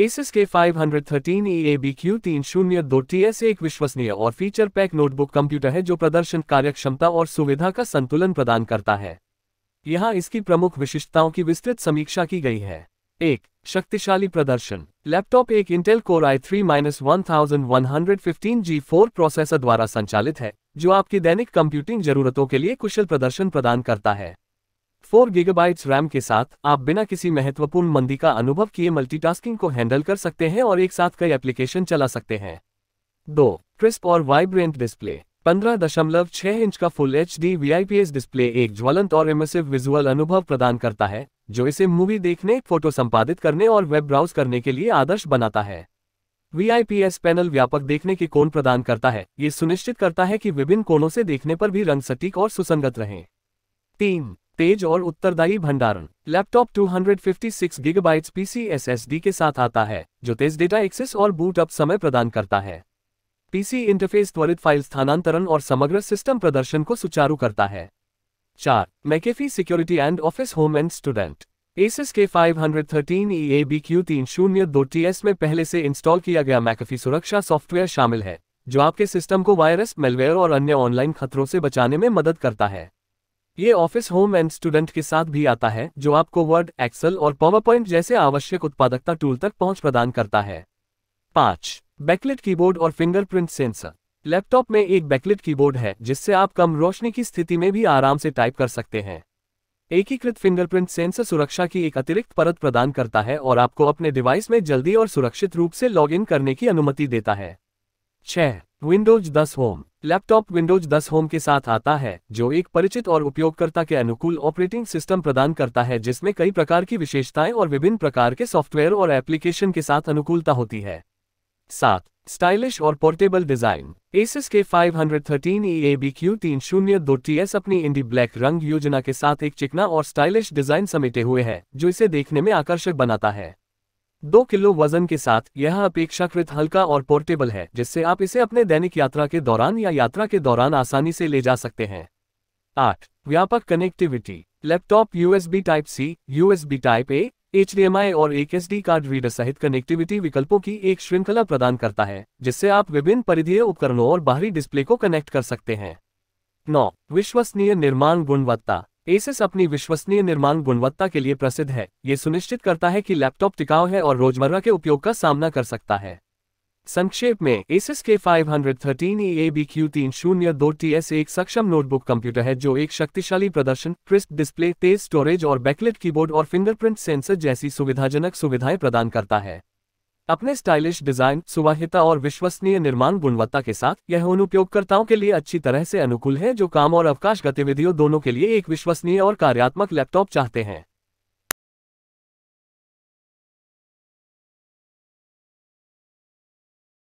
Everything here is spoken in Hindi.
एसिस के शून्य दो टी TS एक विश्वसनीय और फीचर पैक नोटबुक कंप्यूटर है जो प्रदर्शन कार्यक्षमता और सुविधा का संतुलन प्रदान करता है यहाँ इसकी प्रमुख विशिष्टताओं की विस्तृत समीक्षा की गई है एक शक्तिशाली प्रदर्शन लैपटॉप एक Intel core i three minus one thousand one hundred fifteen G four processor द्वारा संचालित है जो आपकी दैनिक कंप्यूटिंग जरूरतों के लिए कुशल प्रदर्शन प्रदान करता है फोर गीगाबाइट्स रैम के साथ आप बिना किसी महत्वपूर्ण मंदी का अनुभव किए मल्टीटास्किंग को हैंडल कर सकते हैं और एक साथ कई एप्लीकेशन चला सकते हैं दो क्रिस्प और वाइब्रेंट डिस्प्ले 15.6 इंच का full H D S display एक ज्वलंत और इमर्सिव विजुअल अनुभव प्रदान करता है जो इसे मूवी देखने फोटो संपादित करने और वेब ब्राउज करने के लिए आदर्श बनाता है वीआईपीएस पैनल व्यापक देखने के कोण प्रदान करता है ये सुनिश्चित करता है कि विभिन्न कोणों से देखने पर भी रंग सटीक और सुसंगत रहें तीन तेज और उत्तरदायी भंडारण लैपटॉप 256 गीगाबाइट्स पीसी एसएसडी के साथ आता है जो तेज डेटा एक्सेस और बूट अप समय प्रदान करता है पीसी इंटरफेस त्वरित फाइल स्थानांतरण और समग्र सिस्टम प्रदर्शन को सुचारू करता है चार McAfee security and office home and student Asus K 513 EABQ 302 में पहले से इंस्टॉल किया गया मैकेफी सुरक्षा सॉफ्टवेयर शामिल है जो आपके सिस्टम को वायरस मेलवेयर और अन्य ऑनलाइन खतरों से बचाने में मदद करता है ये ऑफिस होम एंड स्टूडेंट के साथ भी आता है जो आपको वर्ड एक्सेल और पावर पॉइंट जैसे आवश्यक उत्पादकता टूल तक पहुंच प्रदान करता है पांच बैकलेट कीबोर्ड और फिंगरप्रिंट सेंसर लैपटॉप में एक बैकलेट कीबोर्ड है जिससे आप कम रोशनी की स्थिति में भी आराम से टाइप कर सकते हैं एकीकृत फिंगरप्रिंट सेंसर सुरक्षा की एक अतिरिक्त परत प्रदान करता है और आपको अपने डिवाइस में जल्दी और सुरक्षित रूप से लॉगिन करने की अनुमति देता है छह Windows 10 home laptop Windows 10 home के साथ आता है जो एक परिचित और उपयोगकर्ता के अनुकूल ऑपरेटिंग सिस्टम प्रदान करता है जिसमें कई प्रकार की विशेषताएं और विभिन्न प्रकार के सॉफ्टवेयर और एप्लीकेशन के साथ अनुकूलता होती है सात स्टाइलिश और portable design एसिस K 513 Q e तीन शून्य दो टी एस अपनी इंडी ब्लैक रंग योजना के साथ एक चिकना और स्टाइलिश डिजाइन समेटे हुए है जो इसे देखने में आकर्षक बनाता है दो किलो वजन के साथ यह अपेक्षाकृत हल्का और पोर्टेबल है जिससे आप इसे अपने दैनिक यात्रा के दौरान या यात्रा के दौरान आसानी से ले जा सकते हैं आठ व्यापक connectivity laptop USB type C USB type A H और एक एस कार्ड रीडर सहित कनेक्टिविटी विकल्पों की एक श्रृंखला प्रदान करता है जिससे आप विभिन्न परिधीय उपकरणों और बाहरी डिस्प्ले को कनेक्ट कर सकते हैं नौ विश्वसनीय निर्माण गुणवत्ता एसिस अपनी विश्वसनीय निर्माण गुणवत्ता के लिए प्रसिद्ध है ये सुनिश्चित करता है कि लैपटॉप टिकाऊ है और रोजमर्रा के उपयोग का सामना कर सकता है संक्षेप में Asus K 513 hundred thirteen E A B Q तीन शून्य दो टी एस एक सक्षम नोटबुक कंप्यूटर है जो एक शक्तिशाली प्रदर्शन क्रिस्प डिस्प्ले तेज स्टोरेज और बैकलेट कीबोर्ड और फिंगरप्रिंट सेंसर जैसी सुविधाजनक सुविधाएं प्रदान करता है अपने स्टाइलिश डिजाइन सुवाहिता और विश्वसनीय निर्माण गुणवत्ता के साथ यह उन उपयोगकर्ताओं के लिए अच्छी तरह से अनुकूल है जो काम और अवकाश गतिविधियों दोनों के लिए एक विश्वसनीय और कार्यात्मक लैपटॉप चाहते हैं